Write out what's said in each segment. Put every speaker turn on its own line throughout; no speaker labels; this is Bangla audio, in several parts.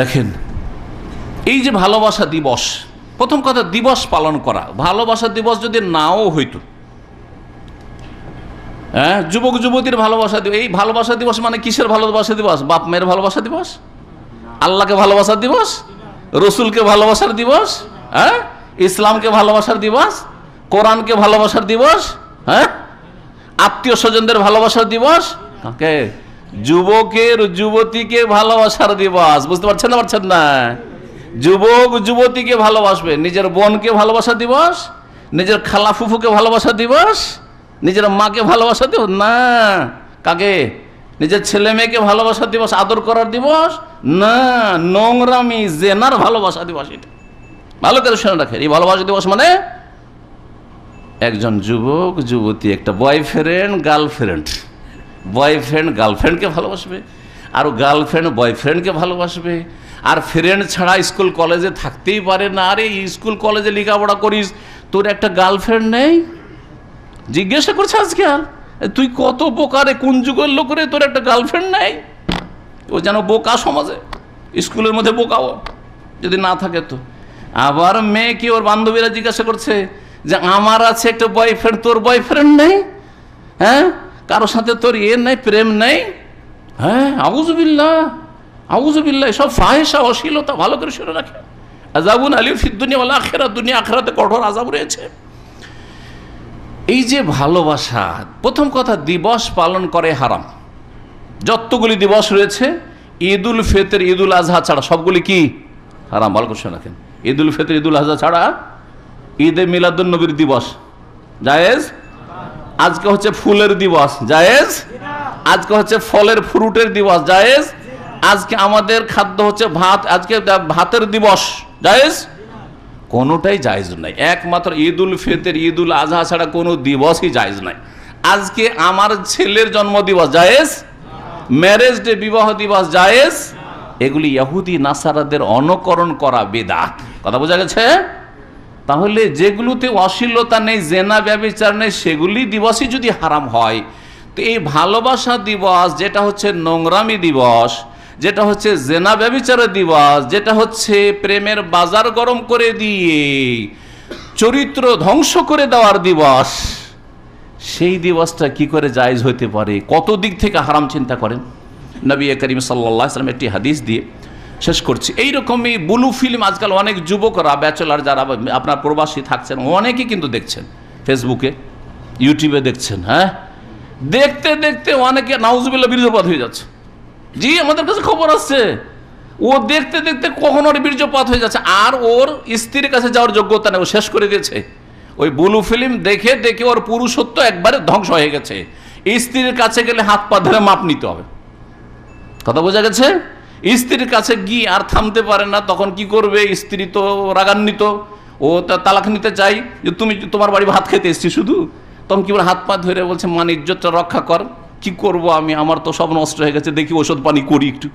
দেখেন এই যে ভালোবাসা দিবস প্রথম কথা দিবস পালন করা ভালোবাসা দিবস যদি নাও হইতো হ্যাঁ যুবক যুবতীর ভালোবাসা দিবস এই ভালোবাসা দিবস মানে কিসের ভালোবাসা দিবস বাপ মেয়ের ভালোবাসা দিবস আল্লাহকে ভালোবাসার দিবস রসুলকে ভালোবাসার দিবস হ্যাঁ ইসলামকে ভালোবাসার দিবস কোরআনকে ভালোবাসার দিবস হ্যাঁ আত্মীয় স্বজনদের ভালোবাসার দিবস কাকে যুবকের যুবতীকে ভালোবাসার দিবস বুঝতে পারছেন না পারছেন না যুবক যুবতীকে ভালোবাসবে নিজের বোনকে ভালোবাসা দিবস নিজের খালা ফুফুকে ভালোবাসা দিবস নিজের মাকে ভালোবাসা দিবস না কাকে নিজের ছেলে মেয়েকে ভালোবাসা দিবস আদর করার দিবস না নোংরামি জেনার ভালোবাসা দিবস এটা ভালো করে শুনে রাখেন এই ভালোবাসা দিবস মানে একজন যুবক যুবতী একটা বয়ফ্রেন্ড গার্লফ্রেন্ড বয়ফ্রেন্ড গার্লফ্রেন্ডকে ভালোবাসবে আর গার্লফ্রেন্ড বয়ফ্রেন্ডকে ভালোবাসবে আর ফ্রেন্ড ছাড়া স্কুল কলেজে থাকতেই পারে না আরে স্কুল কলেজে লেখাপড়া করিস তোর একটা গার্লফ্রেন্ড নেই জিজ্ঞাসা করছে আর তুই কত বোকারে কোন যুগের লোক রে তোর একটা গার্লফ্রেন্ড নেই ও যেন বোকা সমাজে স্কুলের মধ্যে বোকা ও যদি না থাকে তো আবার মেয়ে কি ওর বান্ধবীরা জিজ্ঞাসা করছে যে আমার আছে একটা বয়ফ্রেন্ড তোর বয়ফ্রেন্ড নেই হ্যাঁ কারো সাথে তোর ইয়ে নাই প্রেম নেই হ্যাঁ আউজবিল্লা আউজবিল্লা সব ফাহেসা অশ্লীলতা ভালো করে শুনে রাখে আজাবুন আলী ফিদ্দুনিয়াওয়ালা আখেরা দুনিয়া আখেরাতে কঠোর আজাব রয়েছে এই যে ভালোবাসা প্রথম কথা দিবস পালন করে হারাম যতগুলি দিবস রয়েছে ঈদ উল ফেতের ঈদ উল আজহা ছাড়া সবগুলি কি হারাম ভালো করে শুনে রাখেন ঈদ উল ফেতের ঈদ উল আজহা ছাড়া এ মিলাদুল নবীর দিবস জায়েজ আজকে হচ্ছে ফুলের দিবস জায়েজ আজকে হচ্ছে ফলের ফ্রুটের দিবস জায়েজ আজকে আমাদের খাদ্য হচ্ছে ভাত আজকে ভাতের দিবস জায়েজ কোনোটাই জায়েজ নাই একমাত্র ঈদ উল ফিতর ঈদ উল আজহা ছাড়া কোনো দিবসই জায়েজ নাই আজকে আমার ছেলের জন্মদিবস জায়েজ ম্যারেজ ডে বিবাহ দিবস জায়েজ এগুলি ইহুদি নাসারাদের অনুকরণ করা বেদাত কথা বোঝা গেছে তাহলে যেগুলোতে অশ্লীলতা নেই জেনা ব্যবচার নেই সেগুলি দিবসই যদি হারাম হয় তো এই ভালোবাসা দিবস যেটা হচ্ছে নোংরামি দিবস যেটা হচ্ছে জেনা ব্যবচারের দিবস যেটা হচ্ছে প্রেমের বাজার গরম করে দিয়ে চরিত্র ধ্বংস করে দেওয়ার দিবস সেই দিবসটা কি করে জায়জ হতে পারে কত দিক থেকে হারাম চিন্তা করেন নবী করিম সাল্লা সাল্লাম একটি হাদিস দিয়ে শেষ করছি এইরকমই বুলু ফিল্ম আজকাল অনেক যুবকরা ব্যাচেলার যারা আপনার প্রবাসী থাকছেন অনেকেই কিন্তু দেখছেন ফেসবুকে ইউটিউবে দেখছেন হ্যাঁ দেখতে দেখতে অনেকে নাউজবিল্লা বীরজপাত হয়ে যাচ্ছে জি আমাদের কাছে খবর আসছে ও দেখতে দেখতে কখন ওর বীর্যপাত হয়ে যাচ্ছে আর ওর স্ত্রীর কাছে যাওয়ার যোগ্যতা নেই ও শেষ করে দিয়েছে ওই বুলু ফিল্ম দেখে দেখে ওর পুরুষত্ব একবারে ধ্বংস হয়ে গেছে স্ত্রীর কাছে গেলে হাত পা ধরে মাপ নিতে হবে কথা বোঝা গেছে স্ত্রীর কাছে গিয়ে আর থামতে পারে না তখন কি করবে স্ত্রী তো রাগান্বিত ও তালাক নিতে চাই যে তুমি তোমার বাড়ি ভাত খেতে এসছি শুধু তখন কি বলে হাত পা ধরে বলছে মান ইজ্জতটা রক্ষা কর কি করব আমি আমার তো সব নষ্ট হয়ে গেছে দেখি ওষুধ পানি করি একটু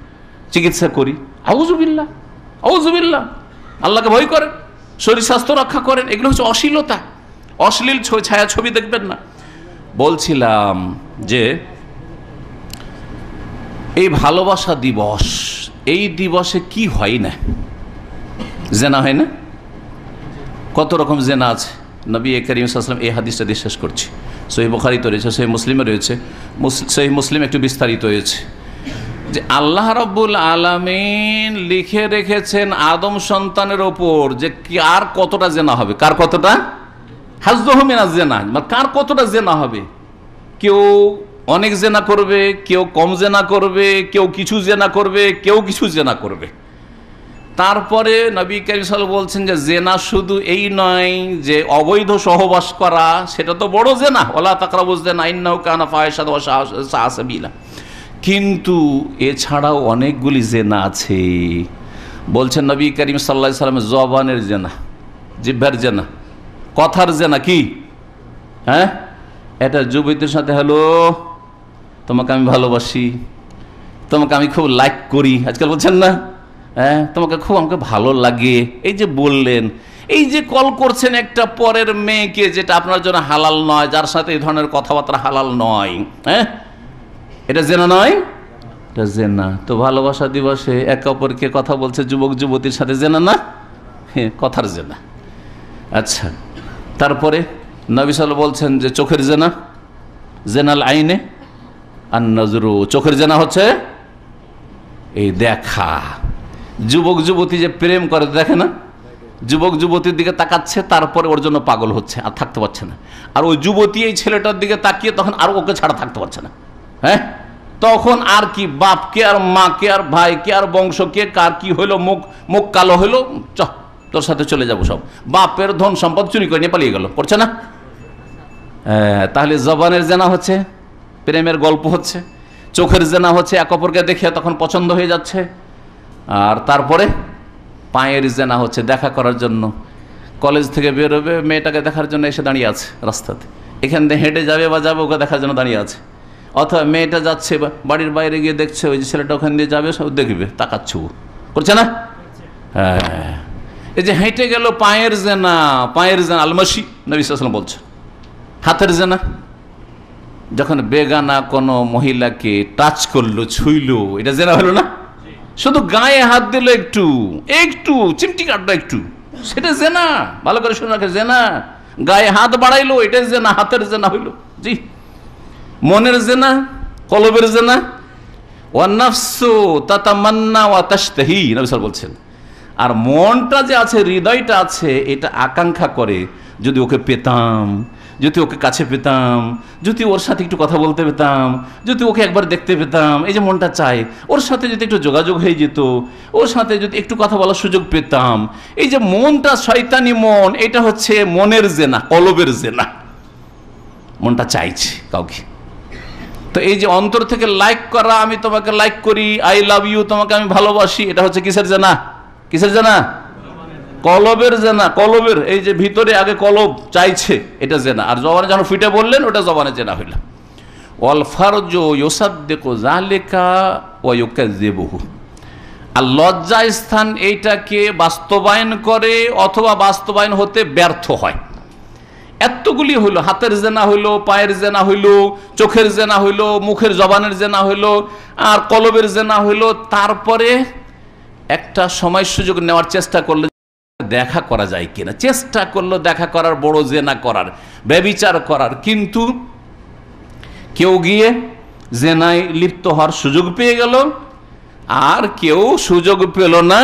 চিকিৎসা করি আউজুবিল্লা আউজুবিল্লা আল্লাহকে ভয় করেন শরীর স্বাস্থ্য রক্ষা করেন এগুলো হচ্ছে অশ্লীলতা অশ্লীল ছায়া ছবি দেখবেন না বলছিলাম যে এই ভালোবাসা দিবস এই দিবসে কি হয় না জেনা হয় না কত রকম জেনা আছে নবী করিম আসলাম এই হাদিসটা বিশ্বাস শেষ করছি সহি বখারিতে রয়েছে সহি মুসলিমে রয়েছে সহি মুসলিম একটু বিস্তারিত হয়েছে যে আল্লাহ রব্বুল আলমিন লিখে রেখেছেন আদম সন্তানের ওপর যে কার কতটা জেনা হবে কার কতটা হমিনা জেনা মানে কার কতটা জেনা হবে কেউ অনেক জেনা করবে কেউ কম জেনা করবে কেউ কিছু জেনা করবে কেউ কিছু জেনা করবে তারপরে নবী করিম বলছেন যে জেনা শুধু এই নয় যে অবৈধ সহবাস করা সেটা তো বড় জেনা ওলা তাকরা বুঝতে না ইন্নাউ কানা ফায়সাদা কিন্তু এছাড়াও অনেকগুলি জেনা আছে বলছেন নবী করিম সাল্লা সাল্লামের জবানের জেনা জিভ্যার জেনা কথার জেনা কি হ্যাঁ এটা যুবতীর সাথে হ্যালো তোমাকে আমি ভালোবাসি তোমাকে আমি খুব লাইক করি আজকাল বলছেন না হ্যাঁ তোমাকে খুব আমাকে ভালো লাগে এই যে বললেন এই যে কল করছেন একটা পরের মেয়েকে যেটা আপনার জন্য হালাল নয় যার সাথে এই ধরনের কথাবার্তা হালাল নয় হ্যাঁ এটা জেনা নয় এটা জেনা তো ভালোবাসা দিবসে একে অপরকে কথা বলছে যুবক যুবতীর সাথে জেনা না হ্যাঁ কথার জেনা আচ্ছা তারপরে নবিসাল বলছেন যে চোখের জেনা জেনাল আইনে আর নজরু চোখের জানা হচ্ছে এই দেখা যুবক যুবতী যে প্রেম করে দেখে না যুবক যুবতীর দিকে তাকাচ্ছে তারপরে ওর জন্য পাগল হচ্ছে আর থাকতে পারছে না আর ওই যুবতী এই ছেলেটার দিকে তাকিয়ে তখন আর ওকে ছাড়া থাকতে পারছে না হ্যাঁ তখন আর কি বাপকে আর মাকে আর ভাইকে আর বংশকে কার কি হইলো মুখ মুখ কালো হইলো চ তোর সাথে চলে যাবো সব বাপের ধন সম্পদ চুরি করে নিয়ে পালিয়ে গেল করছে না হ্যাঁ, তাহলে জবানের জানা হচ্ছে প্রেমের গল্প হচ্ছে চোখের জেনা হচ্ছে এক অপরকে দেখে তখন পছন্দ হয়ে যাচ্ছে আর তারপরে পায়ের জেনা হচ্ছে দেখা করার জন্য কলেজ থেকে বেরোবে মেয়েটাকে দেখার জন্য এসে দাঁড়িয়ে আছে রাস্তাতে এখান থেকে হেঁটে যাবে বা যাবে ওকে দেখার জন্য দাঁড়িয়ে আছে অথবা মেয়েটা যাচ্ছে বাড়ির বাইরে গিয়ে দেখছে ওই যে ছেলেটা ওখান দিয়ে যাবে সব দেখবে তাকাচ্ছে ও করছে না হ্যাঁ, হ্যাঁ, হ্যাঁ এই যে হেঁটে গেল পায়ের জেনা পায়ের জেনা আলমাসি না বিশ্বাস বলছে হাতের জেনা যখন বেগানা কোনো মহিলাকে টাচ করলো ছুইলো এটা জেনা হলো না শুধু গায়ে হাত দিল একটু একটু চিমটি কাটলো একটু সেটা জেনা ভালো করে শোনা জেনা গায়ে হাত বাড়াইলো এটাই জেনা হাতের জেনা হইলো জি মনের জেনা কলবের জেনা ওয়ান্নাফসু তাতামান্না ওয়া তাশতাহি নবী স্যার বলছেন আর মনটা যে আছে হৃদয়টা আছে এটা আকাঙ্ক্ষা করে যদি ওকে পেতাম যদি ওকে কাছে পেতাম যদি ওর সাথে একটু কথা বলতে পেতাম যদি ওকে একবার দেখতে পেতাম এই যে মনটা চায় ওর সাথে যদি একটু যোগাযোগ হয়ে যেত ওর সাথে যদি একটু কথা বলার সুযোগ পেতাম এই যে মনটা শয়তানি মন এটা হচ্ছে মনের জেনা কলবের জেনা মনটা চাইছে কাউকে তো এই যে অন্তর থেকে লাইক করা আমি তোমাকে লাইক করি আই লাভ ইউ তোমাকে আমি ভালোবাসি এটা হচ্ছে কিসের জানা কিসের জানা কলবের জেনা কলবের এই যে ভিতরে আগে কলব চাইছে এটা জেনা আর জবানে যখন ফিটে বললেন ওটা জবানে জেনা হইল অলফারজ ইয়োসাদ্দেকো জালেকা ওয়ুকা জেবহু আর লজ্জা স্থান এইটাকে বাস্তবায়ন করে অথবা বাস্তবায়ন হতে ব্যর্থ হয় এতগুলি হইলো হাতের জেনা হইলো পায়ের জেনা হইলো চোখের জেনা হইলো মুখের জবানের জেনা হইলো আর কলবের জেনা হইলো তারপরে একটা সময় সুযোগ নেওয়ার চেষ্টা করলো দেখা করা যায় কিনা চেষ্টা করলো দেখা করার বড় জেনা করার ব্যবিচার করার কিন্তু কেউ গিয়ে জেনায় লিপ্ত হওয়ার সুযোগ পেয়ে গেল আর কেউ সুযোগ পেল না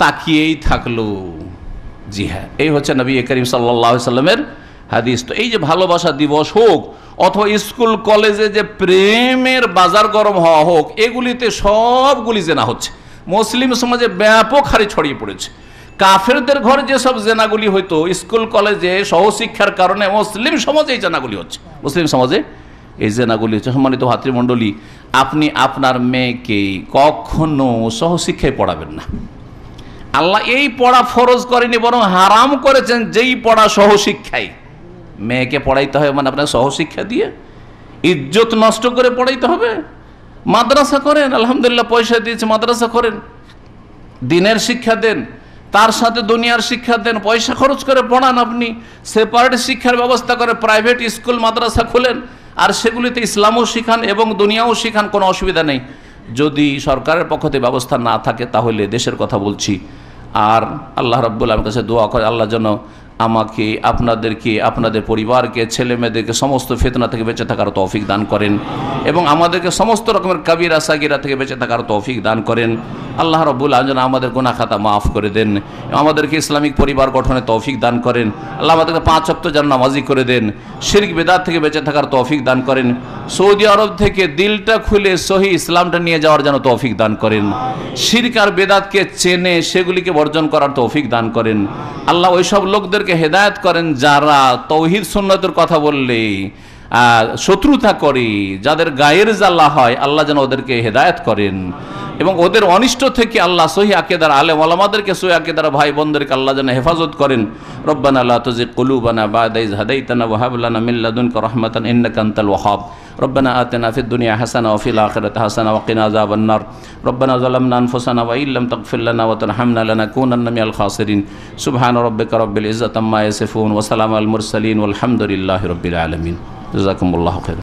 তাকিয়েই থাকলো জি হ্যাঁ এই হচ্ছে নবী করিম সাল্লাহ সাল্লামের হাদিস তো এই যে ভালোবাসা দিবস হোক অথবা স্কুল কলেজে যে প্রেমের বাজার গরম হওয়া হোক এগুলিতে সবগুলি জেনা হচ্ছে মুসলিম সমাজে ব্যাপক হারে ছড়িয়ে পড়েছে কাফেরদের ঘরে যেসব জেনাগুলি হইতো স্কুল কলেজে সহশিক্ষার কারণে মুসলিম সমাজে এই জেনাগুলি হচ্ছে মুসলিম সমাজে এই জেনাগুলি হচ্ছে সম্মানিত ভাতৃমণ্ডলী আপনি আপনার মেয়েকে কখনো সহশিক্ষায় পড়াবেন না আল্লাহ এই পড়া ফরজ করেনি বরং হারাম করেছেন যেই পড়া সহশিক্ষায় মেয়েকে পড়াইতে হবে মানে আপনার সহশিক্ষা দিয়ে ইজ্জত নষ্ট করে পড়াইতে হবে মাদ্রাসা করেন আলহামদুলিল্লাহ পয়সা দিয়েছে মাদ্রাসা করেন দিনের শিক্ষা দেন তার সাথে দুনিয়ার শিক্ষা দেন পয়সা খরচ করে পড়ান আপনি সেপারেট শিক্ষার ব্যবস্থা করে প্রাইভেট স্কুল মাদ্রাসা খোলেন আর সেগুলিতে ইসলামও শিখান এবং দুনিয়াও শিখান কোনো অসুবিধা নেই যদি সরকারের পক্ষতে ব্যবস্থা না থাকে তাহলে দেশের কথা বলছি আর আল্লাহ রব্বুল আমার কাছে দোয়া করে আল্লাহ যেন আমাকে আপনাদেরকে আপনাদের পরিবারকে ছেলে মেয়েদেরকে সমস্ত ফেতনা থেকে বেঁচে থাকার তৌফিক দান করেন এবং আমাদেরকে সমস্ত রকমের কাবিরা সাগিরা থেকে বেঁচে থাকার তৌফিক দান করেন আল্লাহ রব্বুল যেন আমাদের গোনা খাতা মাফ করে দেন আমাদেরকে ইসলামিক পরিবার গঠনে তৌফিক দান করেন আল্লাহ আমাদেরকে পাঁচ অক্ত যেন নামাজি করে দেন শির্ক বেদার থেকে বেঁচে থাকার তৌফিক দান করেন সৌদি আরব থেকে দিলটা খুলে সহি ইসলামটা নিয়ে যাওয়ার যেন তৌফিক দান করেন শির্ক আর বেদাতকে চেনে সেগুলিকে বর্জন করার তৌফিক দান করেন আল্লাহ ওইসব লোকদেরকে হেদায়ত করেন যারা তৌহিদ সুন্নতের কথা বললে শত্রুতা করে যাদের গায়ের জ্বালা হয় আল্লাহ যেন ওদেরকে হেদায়ত করেন এবং ওদের অনিষ্ট থেকে আল্লাহ সহি আকেদার আলেম আলামাদেরকে সহি আকেদার ভাই বোনদেরকে আল্লাহ যেন হেফাজত করেন রব্বান আল্লাহ তুজি কলুবানা বাদাইজ হাদাইতানা ওয়াহাবলানা মিল্লাদুনক রহমাতান ইন্নাকান্তাল ওহাব ربنا آتنا في الدنيا حسنة وفي الآخرة حسنة وقنا عذاب النار ربنا ظلمنا أنفسنا وإن لم تغفر لنا وترحمنا لنكونن من الخاسرين سبحان ربك رب العزة ما يصفون وسلام المرسلين والحمد لله رب العالمين جزاكم الله خيرا